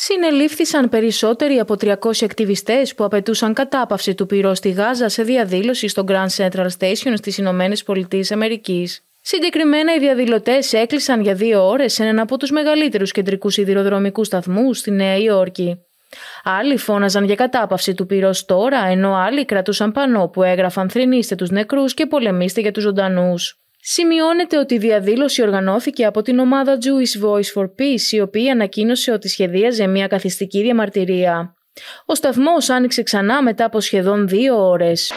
Συνελήφθησαν περισσότεροι από 300 ακτιβιστές που απαιτούσαν κατάπαυση του πυρός στη Γάζα σε διαδήλωση στο Grand Central Station στις Ηνωμένες Πολιτείες Αμερικής. Συγκεκριμένα, οι διαδηλωτές έκλεισαν για δύο ώρες έναν από τους μεγαλύτερους κεντρικούς σιδηροδρομικούς σταθμούς στη Νέα Υόρκη. Άλλοι φώναζαν για κατάπαυση του πυρός τώρα, ενώ άλλοι κρατούσαν πανό που έγραφαν θρυνήστε τους νεκρούς και πολεμήστε για τους ζωντανούς. Σημειώνεται ότι η διαδήλωση οργανώθηκε από την ομάδα Jewish Voice for Peace, η οποία ανακοίνωσε ότι σχεδίαζε μια καθιστική διαμαρτυρία. Ο σταθμός άνοιξε ξανά μετά από σχεδόν δύο ώρες.